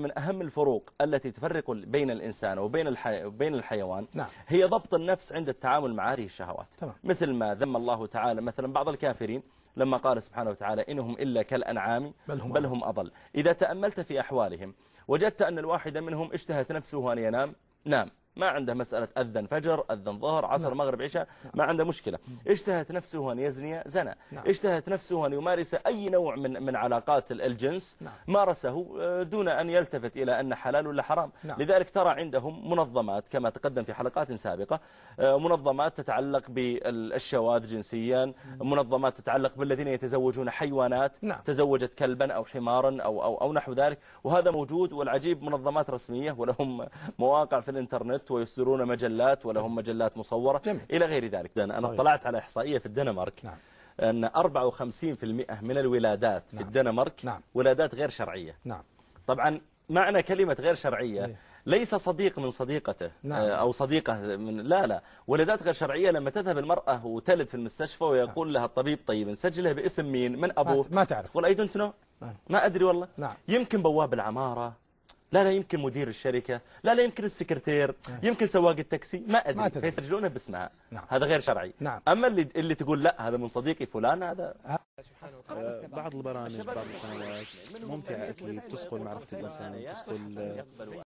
من أهم الفروق التي تفرق بين الإنسان وبين الحي... بين الحيوان نعم. هي ضبط النفس عند التعامل مع هذه الشهوات طبعا. مثل ما ذم الله تعالى مثلا بعض الكافرين لما قال سبحانه وتعالى إنهم إلا كالأنعام بل هم, بل هم أضل إذا تأملت في أحوالهم وجدت أن الواحد منهم اشتهت نفسه أن ينام نام ما عنده مسألة أذن فجر أذن ظهر عصر نعم. مغرب عشاء نعم. ما عنده مشكلة اجتهت نفسه أن يزني زنى نعم. نفسه أن يمارس أي نوع من من علاقات الجنس نعم. مارسه آه، دون أن يلتفت إلى أن حلال ولا حرام نعم. لذلك ترى عندهم منظمات كما تقدم في حلقات سابقة آه، منظمات تتعلق بالشواذ جنسيا نعم. منظمات تتعلق بالذين يتزوجون حيوانات نعم. تزوجت كلبا أو حمارا أو, أو, أو نحو ذلك وهذا موجود والعجيب منظمات رسمية ولهم مواقع في الانترنت الانترنت ويصدرون مجلات ولهم مجلات مصورة جميل. إلى غير ذلك أنا صحيح. اطلعت على إحصائية في الدنمارك نعم. أن 54% من الولادات نعم. في الدنمارك نعم. ولادات غير شرعية نعم. طبعا معنى كلمة غير شرعية إيه؟ ليس صديق من صديقته نعم. آه، أو صديقة من لا لا ولادات غير شرعية لما تذهب المرأة وتلد في المستشفى ويقول نعم. لها الطبيب طيب نسجلها باسم مين من أبوه ما تعرف تقول أي دونت نو ما أدري والله نعم. يمكن بواب العمارة لا لا يمكن مدير الشركة لا لا يمكن السكرتير نعم. يمكن سواق التاكسي ما أدري, فيسجلونه فيسجلونها باسمها نعم. هذا غير شرعي نعم. أما اللي, اللي تقول لا هذا من صديقي فلان هذا آه، بعض البرامج بعض القنوات ممتعة أكيد تسقل معرفة الإنسان تسقل آه،